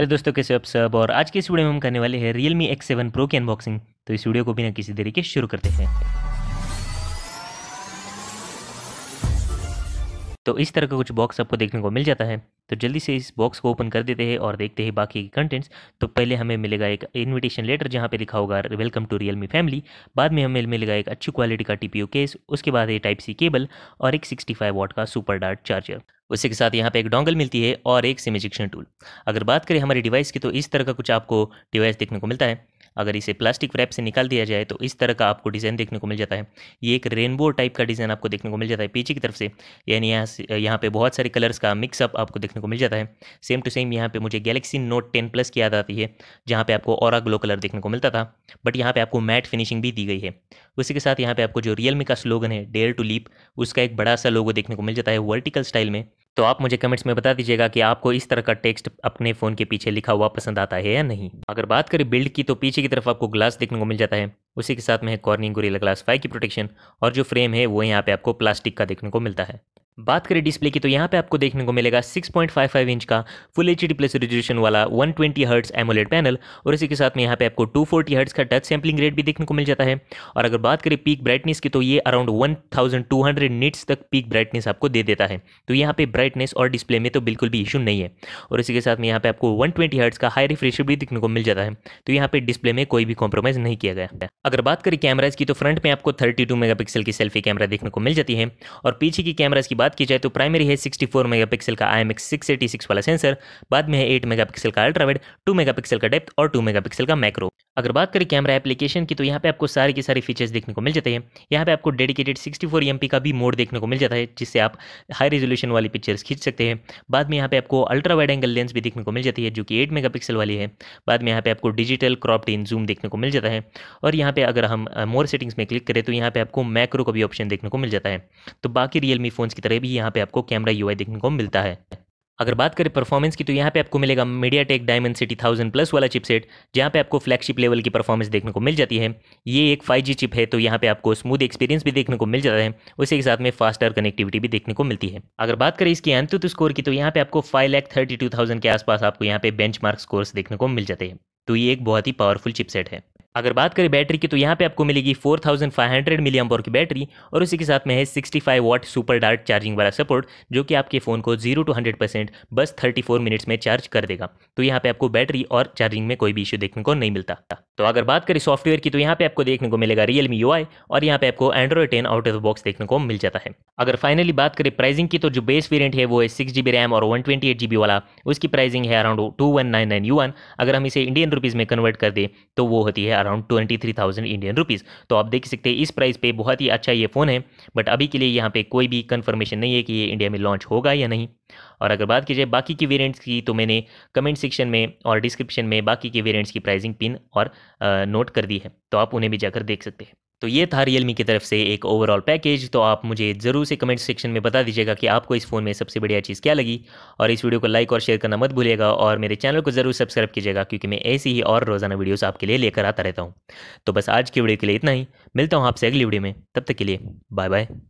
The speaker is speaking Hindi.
हेलो दोस्तों कैसे आप सब और आज के इस वीडियो में हम करने वाले हैं Realme X7 X seven pro की अनबॉक्सिंग तो इस वीडियो को बिना किसी तरीके शुरू करते हैं तो इस तरह का कुछ बॉक्स आपको देखने को मिल जाता है तो जल्दी से इस बॉक्स को ओपन कर देते हैं और देखते हैं बाकी के कंटेंट्स तो पहले हमें मिलेगा एक इनविटेशन लेटर जहाँ पे लिखा होगा welcome to Realme family बाद में हमें मिलेगा एक अच्छी क्वालिटी का टी केस उसके बाद ये टाइप सी केबल और एक सिक्सटी फाइव का सुपर डार्ट चार्जर उसी के साथ यहाँ पे एक डोंगल मिलती है और एक सिम इजेक्शन टूल अगर बात करें हमारे डिवाइस की तो इस तरह का कुछ आपको डिवाइस देखने को मिलता है अगर इसे प्लास्टिक रैप से निकाल दिया जाए तो इस तरह का आपको डिज़ाइन देखने को मिल जाता है ये एक रेनबो टाइप का डिज़ाइन आपको देखने को मिल जाता है पीछे की तरफ से यानी यहाँ से यहाँ पे बहुत सारे कलर्स का मिक्सअप आपको देखने को मिल जाता है सेम टू सेम यहाँ पे मुझे गैलेक्सी नोट टेन प्लस की याद आती है जहाँ पर आपको और ग्लो कलर देखने को मिलता था बट यहाँ पे आपको मैट फिनिशिंग भी दी गई है उसी के साथ यहाँ पर आपको जो रियलमी का स्लोगन है डेयर टू लीप उसका एक बड़ा सा लोगो देखने को मिल जाता है वर्टिकल स्टाइल में तो आप मुझे कमेंट्स में बता दीजिएगा कि आपको इस तरह का टेक्स्ट अपने फ़ोन के पीछे लिखा हुआ पसंद आता है या नहीं अगर बात करें बिल्ड की तो पीछे की तरफ आपको ग्लास देखने को मिल जाता है उसी के साथ में है कॉर्निंग गुरीला ग्लास फाइव की प्रोटेक्शन और जो फ्रेम है वो यहाँ पे आपको प्लास्टिक का देखने को मिलता है बात करें डिस्प्ले की तो यहाँ पे आपको देखने को मिलेगा 6.55 इंच का full H D plus resolution वाला 120 ट्वेंटी हर्ट्स एमोलेट पैनल और इसी के साथ में यहाँ पे आपको 240 फोर्टी हर्ट्स का टच सैम्पलिंग रेट भी देखने को मिल जाता है और अगर बात करें पीक ब्राइटनेस की तो ये अराउंड 1200 नीट्स तक पीक ब्राइटनेस आपको दे देता है तो यहाँ पे ब्राइटनेस और डिस्प्ले में तो बिल्कुल भी इशू नहीं है और इसी के साथ में यहाँ पे आपको वन ट्वेंटी हर्ट्स का हाई रिफ्रेश भी देखने को मिल जाता है तो यहाँ पे डिस्प्ले में कोई भी कॉम्प्रोमाइज नहीं किया गया अगर बात करें कैमराज की तो फ्रंट में आपको थर्टी टू की सेल्फी कैमरा देखने को मिल जाती है और पीछे की कैमराज की बात की जाए तो प्राइमरी है 64 मेगापिक्सल का आई एम वाला सेंसर बाद में है 8 मेगापिक्सल का अल्ट्रावेड 2 मेगापिक्सल का डेप्थ और 2 मेगापिक्सल का मैक्रो अगर बात करें कैमरा एप्लीकेशन की तो यहाँ पे आपको सारे के सारे फीचर्स देखने को मिल जाते हैं यहाँ पे आपको डेडिकेटेड सिक्सटी फोर का भी मोड देखने को मिल जाता है जिससे आप हाई रेजोल्यूशन वाली पिक्चर्स खींच सकते हैं बाद में यहाँ पे आपको अल्ट्रा वाइड एंगल लेंस भी देखने को मिल जाती है जो कि एट मेगा वाली है बाद में यहाँ पे आपको डिजिटल क्रॉप इन जूम देखने को मिल जाता है और यहाँ पे अगर हम मोर सेटिंग्स में क्लिक करें तो यहाँ पे आपको मैक्रो का भी ऑप्शन देखने को मिल जाता है तो बाकी रियलमी फोन की तरफ करें भी यहाँ पे आपको कैमरा यू देखने को मिलता है अगर बात करें परफॉर्मेंस की तो यहाँ पे आपको मिलेगा MediaTek Dimensity thousand plus वाला चिपसेट जहाँ पे आपको फ्लैगशिप लेवल की परफॉर्मेंस देखने को मिल जाती है ये एक 5G चिप है तो यहाँ पे आपको स्मूथ एक्सपीरियंस भी देखने को मिल जाता है उसी के साथ में फास्टर कनेक्टिविटी भी देखने को मिलती है अगर बात करें इसकी एंतुत स्कोर की तो यहाँ पे आपको फाइव लैख थर्टी के आसपास आपको यहाँ पे बेंच स्कोर्स देखने को मिल जाते हैं तो ये एक बहुत ही पावरफुल चिपसेट है अगर बात करें बैटरी की तो यहाँ पे आपको मिलेगी 4500 थाउजेंड फाइव हंड्रेड मिली की बैटरी और उसी के साथ में है 65 five watt super dart charging वाला सपोर्ट जो कि आपके फ़ोन को जीरो टू हंड्रेड परसेंट बस 34 मिनट्स में चार्ज कर देगा तो यहाँ पे आपको बैटरी और चार्जिंग में कोई भी इशू देखने को नहीं मिलता तो अगर बात करें सॉफ्टवेयर की तो यहाँ पे आपको देखने को मिलेगा रियलमी यू और यहाँ पे आपको Android ten out of the box देखने को मिल जाता है अगर फाइनली बात करें प्राइसिंग की तो जो बेस वेरियंट है वो है सिक्स जी रैम और वन ट्वेंटी वाला उसकी प्राइसिंग है अराउंड टू अगर हम इसे इंडियन रुपीज़ में कन्वर्ट कर दें तो वो होती है around twenty three thousand Indian rupees तो आप देख सकते हैं इस प्राइस पे बहुत ही अच्छा ये फ़ोन है बट अभी के लिए यहाँ पे कोई भी कंफर्मेशन नहीं है कि ये इंडिया में लॉन्च होगा या नहीं और अगर बात की जाए बाकी की वेरियंट्स की तो मैंने कमेंट सेक्शन में और डिस्क्रिप्शन में बाकी के वेरियंट्स की प्राइजिंग पिन और नोट कर दी है तो आप उन्हें भी जाकर देख सकते हैं तो ये था रियल की तरफ से एक ओवरऑल पैकेज तो आप मुझे ज़रूर से कमेंट सेक्शन में बता दीजिएगा कि आपको इस फ़ोन में सबसे बढ़िया चीज़ क्या लगी और इस वीडियो को लाइक और शेयर करना मत भूलिएगा और मेरे चैनल को ज़रूर सब्सक्राइब कीजिएगा क्योंकि मैं ऐसी ही और रोज़ाना वीडियोज़ आपके लिए लेकर आता रहता हूँ तो बस आज की वीडियो के लिए इतना ही मिलता हूँ आपसे अगली वीडियो में तब तक के लिए बाय बाय